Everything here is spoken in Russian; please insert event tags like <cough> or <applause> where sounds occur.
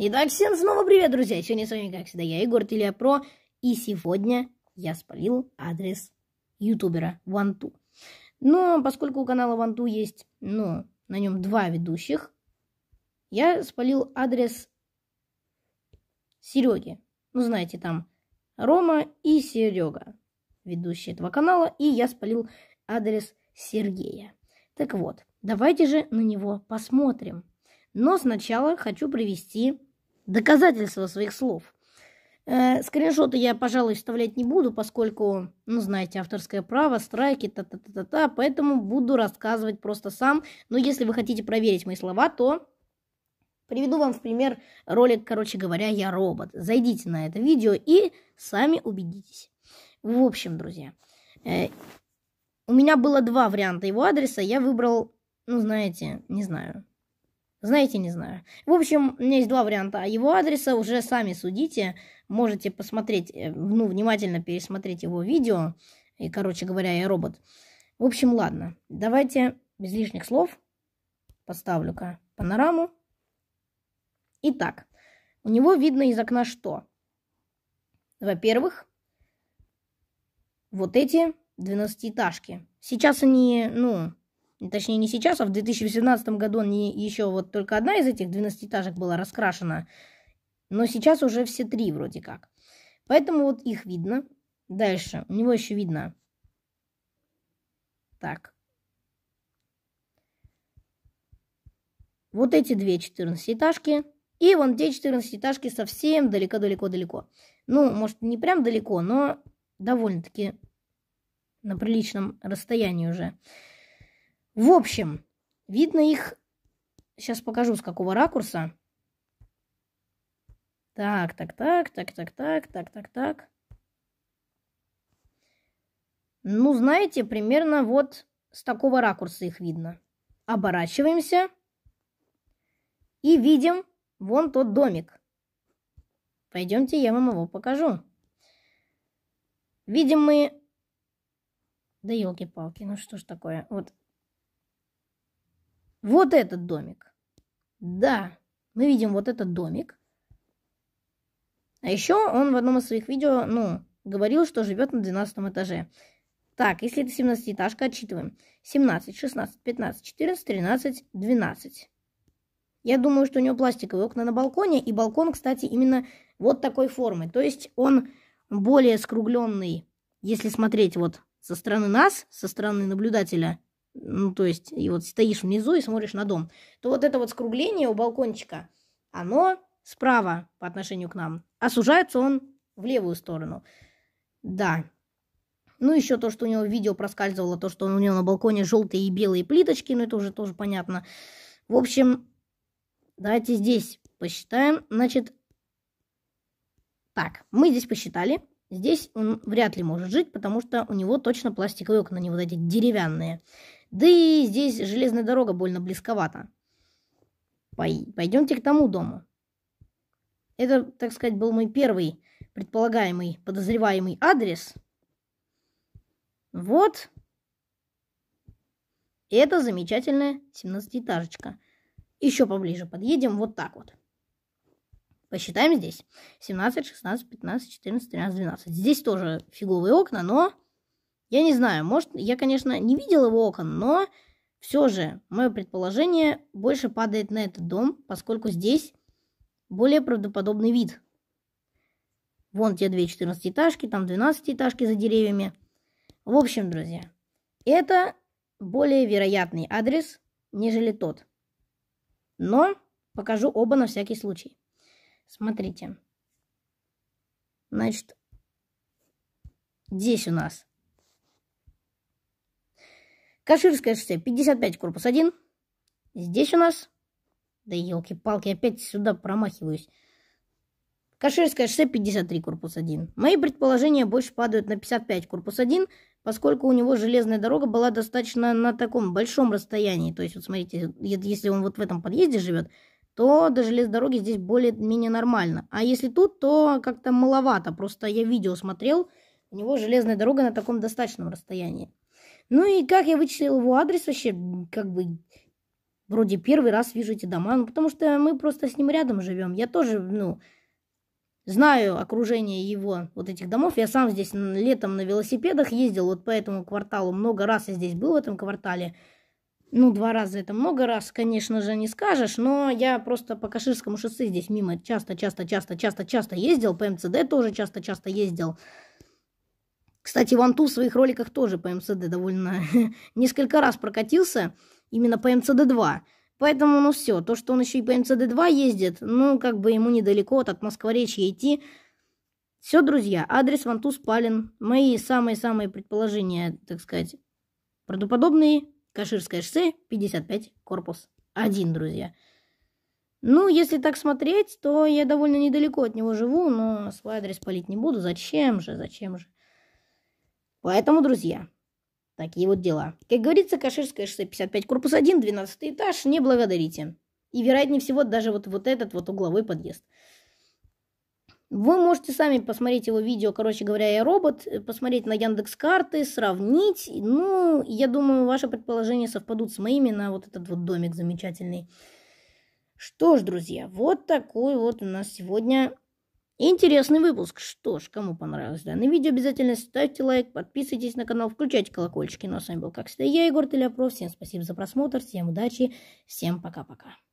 Итак, всем снова привет, друзья! Сегодня с вами, как всегда, я, Егор Тилья Про, и сегодня я спалил адрес ютубера Ванту. Но поскольку у канала Ванту есть, ну, на нем два ведущих, я спалил адрес Сереги. Ну, знаете, там Рома и Серега, ведущие этого канала, и я спалил адрес Сергея. Так вот, давайте же на него посмотрим. Но сначала хочу привести доказательства своих слов. Э, скриншоты я, пожалуй, вставлять не буду, поскольку, ну, знаете, авторское право, страйки, та-та-та-та-та, поэтому буду рассказывать просто сам. Но если вы хотите проверить мои слова, то Приведу вам в пример ролик, короче говоря, «Я робот». Зайдите на это видео и сами убедитесь. В общем, друзья, э, у меня было два варианта его адреса. Я выбрал, ну, знаете, не знаю, знаете, не знаю. В общем, у меня есть два варианта. А его адреса уже сами судите. Можете посмотреть, э, ну, внимательно пересмотреть его видео. И, короче говоря, я робот. В общем, ладно. Давайте без лишних слов поставлю-ка панораму. Итак, у него видно из окна что? Во-первых, вот эти двенадцатиэтажки. Сейчас они, ну, ну, точнее, не сейчас, а в 2018 году они еще вот только одна из этих 12-этажек была раскрашена. Но сейчас уже все три вроде как. Поэтому вот их видно. Дальше. У него еще видно. Так. Вот эти две 14-этажки. И вон те 14-этажки совсем далеко-далеко-далеко. Ну, может, не прям далеко, но довольно-таки на приличном расстоянии уже. В общем, видно их... Сейчас покажу, с какого ракурса. Так, так, так, так, так, так, так, так, так. Ну, знаете, примерно вот с такого ракурса их видно. Оборачиваемся и видим вон тот домик. Пойдемте, я вам его покажу. Видим мы... Да елки-палки, ну что ж такое. Вот вот этот домик. Да, мы видим вот этот домик. А еще он в одном из своих видео, ну, говорил, что живет на 12 этаже. Так, если это 17-этажка, отчитываем. 17, 16, 15, 14, 13, 12. Я думаю, что у него пластиковые окна на балконе, и балкон, кстати, именно вот такой формы. То есть он более скругленный, если смотреть вот со стороны нас, со стороны наблюдателя – ну, то есть, и вот стоишь внизу и смотришь на дом, то вот это вот скругление у балкончика, оно справа по отношению к нам, а сужается он в левую сторону. Да. Ну, еще то, что у него видео проскальзывало, то, что у него на балконе желтые и белые плиточки, ну, это уже тоже понятно. В общем, давайте здесь посчитаем. Значит, так, мы здесь посчитали. Здесь он вряд ли может жить, потому что у него точно пластиковые окна, не вот эти деревянные. Да и здесь железная дорога больно близковато. Пойдемте к тому дому. Это, так сказать, был мой первый предполагаемый, подозреваемый адрес. Вот. Это замечательная 17-этажечка. Еще поближе подъедем, вот так вот. Посчитаем здесь. 17, 16, 15, 14, 13, 12. Здесь тоже фиговые окна, но я не знаю, может, я, конечно, не видел его окон, но все же мое предположение больше падает на этот дом, поскольку здесь более правдоподобный вид. Вон те две 14-этажки, там 12-этажки за деревьями. В общем, друзья, это более вероятный адрес, нежели тот. Но покажу оба на всякий случай. Смотрите. Значит, здесь у нас Каширское шоссе, 55, корпус 1. Здесь у нас... Да елки-палки, опять сюда промахиваюсь. Каширское шоссе 53, корпус 1. Мои предположения больше падают на 55, корпус 1, поскольку у него железная дорога была достаточно на таком большом расстоянии. То есть, вот смотрите, если он вот в этом подъезде живет, то до железной дороги здесь более-менее нормально. А если тут, то как-то маловато. Просто я видео смотрел, у него железная дорога на таком достаточном расстоянии. Ну и как я вычислил его адрес вообще, как бы, вроде первый раз вижу эти дома, ну, потому что мы просто с ним рядом живем. Я тоже, ну, знаю окружение его вот этих домов. Я сам здесь летом на велосипедах ездил вот по этому кварталу. Много раз я здесь был в этом квартале. Ну, два раза это много раз, конечно же, не скажешь, но я просто по Каширскому шоссе здесь мимо часто-часто-часто-часто-часто ездил, по МЦД тоже часто-часто ездил. Кстати, Ванту в своих роликах тоже по МЦД довольно <laughs> несколько раз прокатился, именно по МЦД-2. Поэтому, ну все, то, что он еще и по МЦД-2 ездит, ну, как бы ему недалеко от Москворечья идти. Все, друзья, адрес Ванту спален. Мои самые-самые предположения, так сказать, правдоподобные. Каширское шоссе, 55, корпус 1, друзья. Ну, если так смотреть, то я довольно недалеко от него живу, но свой адрес палить не буду. Зачем же, зачем же? Поэтому, друзья, такие вот дела. Как говорится, Каширская 655, корпус 1, 12 этаж, не благодарите. И, вероятнее всего, даже вот, вот этот вот угловой подъезд. Вы можете сами посмотреть его видео, короче говоря, я робот, э, посмотреть на Яндекс карты, сравнить. Ну, я думаю, ваши предположения совпадут с моими на вот этот вот домик замечательный. Что ж, друзья, вот такой вот у нас сегодня Интересный выпуск. Что ж, кому понравилось данное видео, обязательно ставьте лайк, подписывайтесь на канал, включайте колокольчики. Ну а с вами был, как всегда, я, Егор Телепро. Всем спасибо за просмотр, всем удачи, всем пока-пока.